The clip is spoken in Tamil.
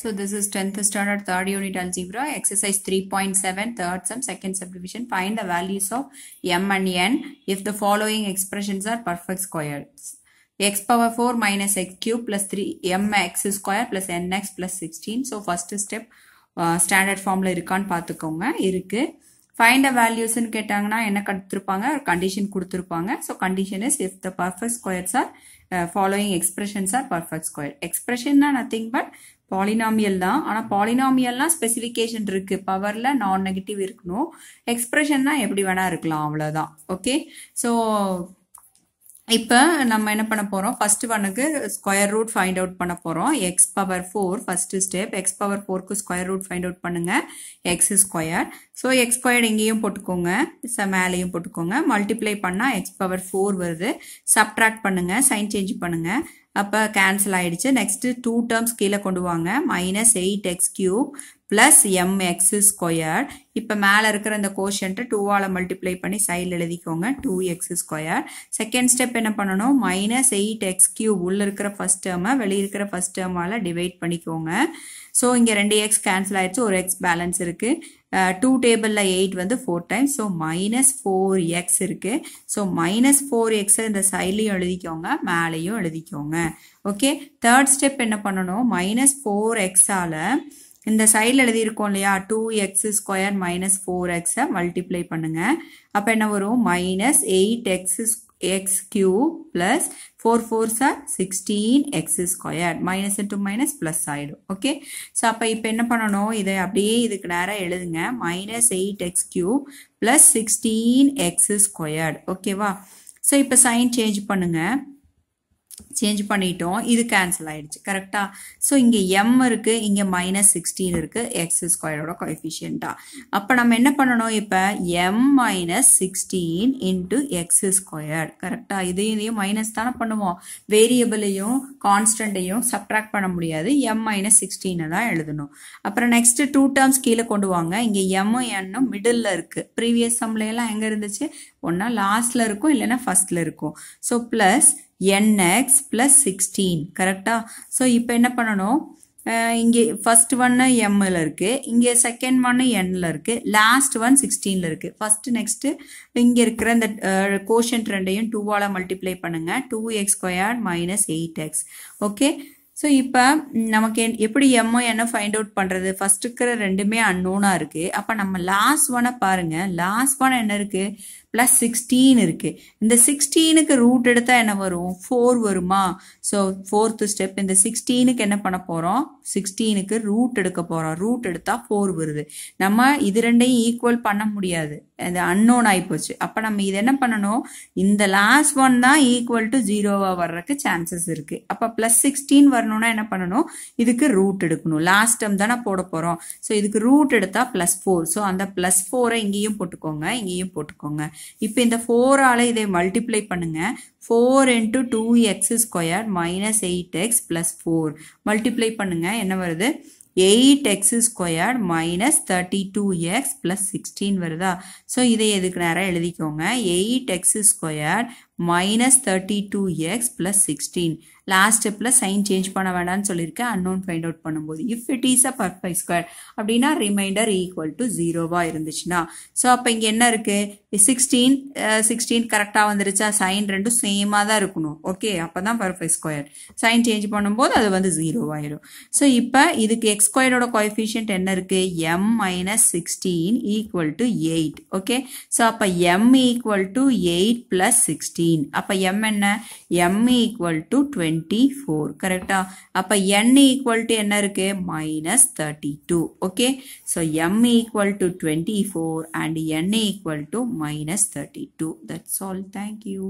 So this is 10th standard third unit algebra exercise 3.7 third sum second subdivision find the values of m and n if the following expressions are perfect squares x power 4 minus x cube plus 3 mx square plus nx plus 16 so first step uh, standard ஃபார்மில் இருக்கான்னு பார்த்துக்கோங்க இருக்குது ஃபைண்ட் த வேல்யூஸ்ன்னு கேட்டாங்கன்னா என்ன condition ஒரு so condition is if the perfect squares are uh, following expressions are perfect square expression எக்ஸ்பிரஷன்னா nothing but பாலினாமியல் தான் ஆனால் பாலினாமியல்னால் ஸ்பெசிஃபிகேஷன் இருக்குது பவரில் நான் நெகட்டிவ் இருக்கணும் எக்ஸ்ப்ரெஷன்னா எப்படி வேணால் இருக்கலாம் அவ்வளோதான் ஓகே ஸோ இப்போ நம்ம என்ன பண்ண போகிறோம் ஃபர்ஸ்ட் ஒனுக்கு ஸ்கொயர் ரூட் ஃபைண்ட் அவுட் பண்ண போகிறோம் x power four first step x power ஃபோருக்கு ஸ்கொயர் ரூட் ஃபைண்ட் அவுட் பண்ணுங்கள் x square so x square இங்கேயும் போட்டுக்கோங்க ச மேலேயும் போட்டுக்கோங்க மல்டிப்ளை பண்ணால் எக்ஸ் பவர் ஃபோர் வருது சப்ட்ராக்ட் பண்ணுங்கள் சைன் சேஞ்ச் பண்ணுங்கள் அப்போ கேன்சல் ஆயிடுச்சு நெக்ஸ்ட்டு டூ டேர்ம்ஸ் கீழே கொண்டு வாங்க minus eight x cube plus m x square இப்போ மேலே இருக்கிற அந்த கோஷன்ட்டு டூவால் மல்டிப்ளை பண்ணி சைடில் எழுதிக்கோங்க two x square second step என்ன பண்ணணும் மைனஸ் எயிட் எக்ஸ் கியூப் உள்ளே இருக்கிற ஃபஸ்ட் டேர்மை வெளியே இருக்கிற ஃபஸ்ட் டேர்மால் டிவைட் பண்ணிக்கோங்க ஸோ இங்கே ரெண்டு எக்ஸ் கேன்சல் ஆயிடுச்சு ஒரு எக்ஸ் பேலன்ஸ் இருக்குது டூ டேபிளில் எயிட் வந்து four times so minus four x இருக்குது ஸோ மைனஸ் ஃபோர் எக்ஸை இந்த சைட்லையும் எழுதிக்கோங்க மேலேயும் எழுதிக்கோங்க ஓகே தேர்ட் ஸ்டெப் என்ன பண்ணணும் மைனஸ் ஃபோர் எக்ஸால் இந்த சைடில் எழுதியிருக்கோம் இல்லையா two x square minus four எக்ஸை மல்டிப்ளை பண்ணுங்கள் அப்போ என்ன வரும் minus eight x x cube plus 4 4s are 16 x squared minus into minus plus ஆயிடும் ஓகே ஸோ அப்போ இப்போ என்ன பண்ணணும் இதை அப்படியே இதுக்கு நேராக எழுதுங்க minus eight x cube plus sixteen x squared ஓகேவா ஸோ இப்போ சைன் சேஞ்ச் பண்ணுங்கள் சேஞ்ச் பண்ணிட்டோம் இது கேன்சல் ஆயிடுச்சு கரெக்டா ஸோ இங்கே எம் இருக்கு இங்கே மைனஸ் சிக்ஸ்டீன் இருக்கு எக்ஸ் ஸ்கொயரோட கொஎஃபிஷியண்டா அப்போ நம்ம என்ன பண்ணணும் இப்போ m minus sixteen into x square கரெக்டா இதையும் இதையும் மைனஸ் தானே பண்ணுவோம் வேரியபிளையும் கான்ஸ்டன்டையும் சப்ட்ராக்ட் பண்ண முடியாது எம் மைனஸ் சிக்ஸ்டீன் தான் எழுதணும் அப்புறம் நெக்ஸ்ட் டூ டேர்ம்ஸ் கீழே கொண்டு வாங்க இங்கே எம் என்னும் மிடில் இருக்கு ப்ரீவியஸ் சம்ல எல்லாம் எங்க இருந்துச்சு ஒன்னா லாஸ்ட்ல இருக்கும் இல்லைன்னா ஃபர்ஸ்ட்ல இருக்கும் so plus n x plus sixteen கரெக்டாக ஸோ இப்போ என்ன பண்ணணும் இங்கே one ஒன்று ல இருக்குது இங்கே செகண்ட் ஒன்று என்னில் இருக்குது லாஸ்ட் ஒன் சிக்ஸ்டீனில் இருக்குது ஃபஸ்ட்டு நெக்ஸ்ட்டு இங்கே இருக்கிற இந்த கோஷன்ட் ரெண்டையும் டூவால் மல்டிப்ளை பண்ணுங்கள் two x square minus eight x okay so இப்போ நமக்கு எப்படி எம்மோ என்ன ஃபைண்ட் அவுட் பண்ணுறது ஃபர்ஸ்ட் இருக்கிற ரெண்டுமே அன்னோனாக இருக்குது அப்போ நம்ம லாஸ்ட் one பாருங்கள் லாஸ்ட் ஒன் என்ன இருக்குது ப்ளஸ் சிக்ஸ்டீன் இருக்குது இந்த சிக்ஸ்டீனுக்கு ரூட் எடுத்தால் என்ன வரும் ஃபோர் வருமா ஸோ ஃபோர்த்து ஸ்டெப் இந்த சிக்ஸ்டீனுக்கு என்ன பண்ண போகிறோம் சிக்ஸ்டீனுக்கு ரூட் எடுக்க போகிறோம் ரூட் எடுத்தால் ஃபோர் வருது நம்ம இது ரெண்டையும் ஈக்குவல் பண்ண முடியாது அது அன்னோன் ஆகிப்போச்சு அப்போ நம்ம இது என்ன பண்ணணும் இந்த லாஸ்ட் ஒன் தான் ஈக்குவல் டு ஜீரோவாக வர்றதுக்கு சான்சஸ் இருக்குது அப்போ ப்ளஸ் சிக்ஸ்டீன் வரணும்னா என்ன பண்ணணும் இதுக்கு ரூட் எடுக்கணும் லாஸ்ட் டம் தானே போட போகிறோம் ஸோ இதுக்கு ரூட் எடுத்தால் ப்ளஸ் ஃபோர் ஸோ அந்த ப்ளஸ் ஃபோரை இங்கேயும் போட்டுக்கோங்க இங்கேயும் போட்டுக்கோங்க இப்போ இந்த ஃபோரால் இதை மல்டிப்ளை பண்ணுங்கள் four into two x square minus eight x plus four multiply பண்ணுங்கள் என்ன வருது eight x square minus thirty two x plus sixteen வருதா ஸோ இதை எதுக்கு நேரம் எழுதிக்கோங்க eight x square minus thirty two x plus sixteen last ஸ்டெப்பில் சைன் சேஞ்ச் பண்ண வேண்டாம்னு சொல்லியிருக்கேன் அன்னோன் ஃபைண்ட் அவுட் பண்ணும்போது if it is a perfect square அப்படின்னா ரிமைண்டர் ஈக்குவல் டு ஜீரோவாக இருந்துச்சுன்னா ஸோ அப்போ இங்கே என்ன இருக்குது சிக்ஸ்டீன் சிக்ஸ்டீன் கரெக்டாக வந்துருச்சா சைன் ரெண்டும் சேமாக தான் இருக்கணும் ஓகே அப்போ தான் பர்ஃபெக்ட் ஸ்கொயர் சைன் சேஞ்ச் பண்ணும்போது அது வந்து ஜீரோவாயிடும் ஸோ இப்போ இதுக்கு எக்ஸ் ஸ்கொயரோட கோஎஃபிஷியன்ட் என்ன இருக்குது m minus sixteen equal to eight okay so அப்போ m equal to eight plus sixteen eighteen அப்போ எம் என்ன m equal to twenty four கரெக்டா அப்போ என் ஈக்குவல் டு என்ன இருக்கு minus thirty two okay so m equal to twenty four and n equal to minus thirty two that's all thank you